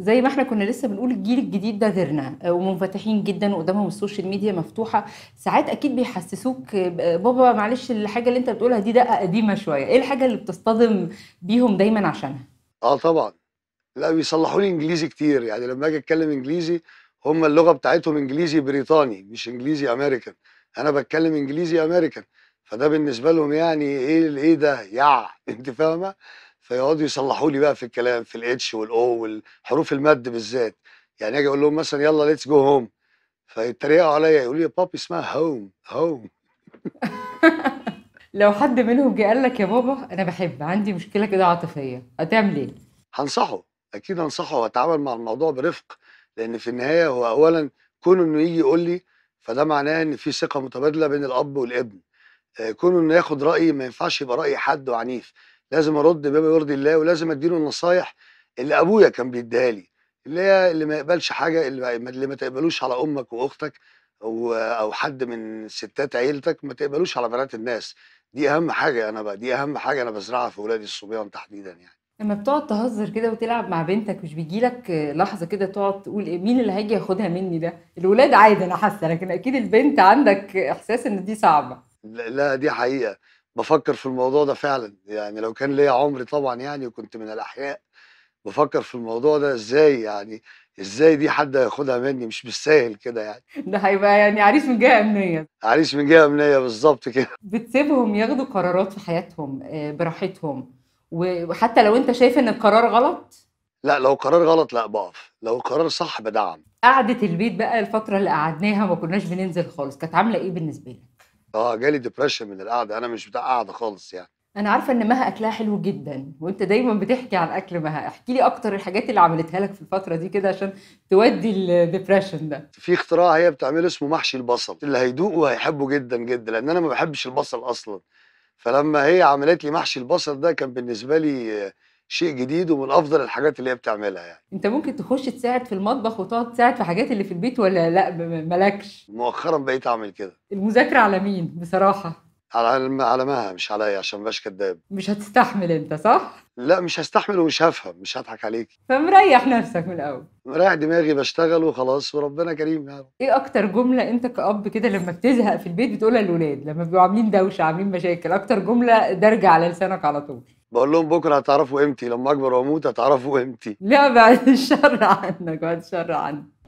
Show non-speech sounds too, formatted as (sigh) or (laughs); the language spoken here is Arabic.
زي ما احنا كنا لسه بنقول الجيل الجديد ده غيرنا آه، ومنفتحين جدا وقدامهم السوشيال ميديا مفتوحه ساعات اكيد بيحسسوك آه، بابا معلش الحاجه اللي انت بتقولها دي دقه قديمه شويه ايه الحاجه اللي بتصطدم بيهم دايما عشانها اه طبعا لا لي انجليزي كتير يعني لما اجي اتكلم انجليزي هم اللغه بتاعتهم انجليزي بريطاني مش انجليزي امريكان انا بتكلم انجليزي امريكان فده بالنسبه لهم يعني ايه ايه ده يع (laughs) انت فاهمه فيقعدوا يصلحوا لي بقى في الكلام في الاتش والاو والحروف المد بالذات يعني اجي اقول لهم مثلا يلا ليتس جو هوم فيتريقوا عليا يقولوا لي بابي اسمها هوم هوم (laughs) لو حد منهم جه قال لك يا بابا انا بحب عندي مشكله كده عاطفيه هتعمل ايه؟ هنصحه اكيد هنصحه واتعامل مع الموضوع برفق لان في النهايه هو اولا كونه انه يجي يقول لي فده معناه ان في ثقه متبادله بين الاب والابن آه، كونه انه ياخد رايي ما ينفعش يبقى راي حد وعنيف لازم ارد بما يرضي الله ولازم اديله النصايح اللي ابويا كان بيديها لي اللي هي اللي ما يقبلش حاجه اللي ما تقبلوش على امك واختك او او حد من ستات عيلتك ما تقبلوش على بنات الناس دي اهم حاجه انا بقى دي اهم حاجه انا بزرعها في اولادي الصبيان تحديدا يعني لما بتقعد تهزر كده وتلعب مع بنتك مش بيجي لك لحظه كده تقعد تقول إيه، مين اللي هيجي ياخدها مني ده الولاد عادي انا حاسه لكن اكيد البنت عندك احساس ان دي صعبه لا دي حقيقه بفكر في الموضوع ده فعلا يعني لو كان ليا عمري طبعا يعني وكنت من الاحياء بفكر في الموضوع ده ازاي يعني ازاي دي حد هياخدها مني مش بالساهل كده يعني (laughs) ده هيبقى يعني عريس من جهه امنيه عريس من جهه امنيه بالظبط كده بتسيبهم ياخدوا قرارات في حياتهم آه، براحتهم وحتى لو انت شايف ان القرار غلط لا لو قرار غلط لا بقف لو قرار صح بدعم قعده البيت بقى الفتره اللي قعدناها ما كناش بننزل خالص كانت عامله ايه بالنسبه لك اه جالي ديبريشن من القعده انا مش بتاع قعده خالص يعني انا عارفه ان مها اكلها حلو جدا وانت دايما بتحكي عن اكل مها احكي لي اكتر الحاجات اللي عملتها لك في الفتره دي كده عشان تودي الديبريشن ده في اختراع هي بتعمله اسمه محشي البصل اللي هيدوقه هيحبه جدا جدا لان انا ما بحبش البصل اصلا فلما هي عملت لي محشي البصل ده كان بالنسبه لي شيء جديد ومن افضل الحاجات اللي هي بتعملها يعني انت ممكن تخش تساعد في المطبخ وتقعد تساعد في حاجات اللي في البيت ولا لا مالكش مؤخرا بقيت اعمل كده المذاكره على مين بصراحه على على مها مش عليا عشان مش كداب مش هتستحمل انت صح؟ لا مش هستحمل ومش هفهم مش هضحك عليك فمريح نفسك من الاول مريح دماغي بشتغل وخلاص وربنا كريم يعني ايه اكتر جمله انت كاب كده لما بتزهق في البيت بتقولها للولاد لما بيبقوا عاملين دوشه عاملين مشاكل اكتر جمله درجة على لسانك على طول بقول لهم بكره هتعرفوا امتي لما اكبر واموت هتعرفوا امتي لا بعد الشر (laughs) عنك بعد الشر عنك